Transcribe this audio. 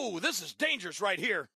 Ooh, this is dangerous right here.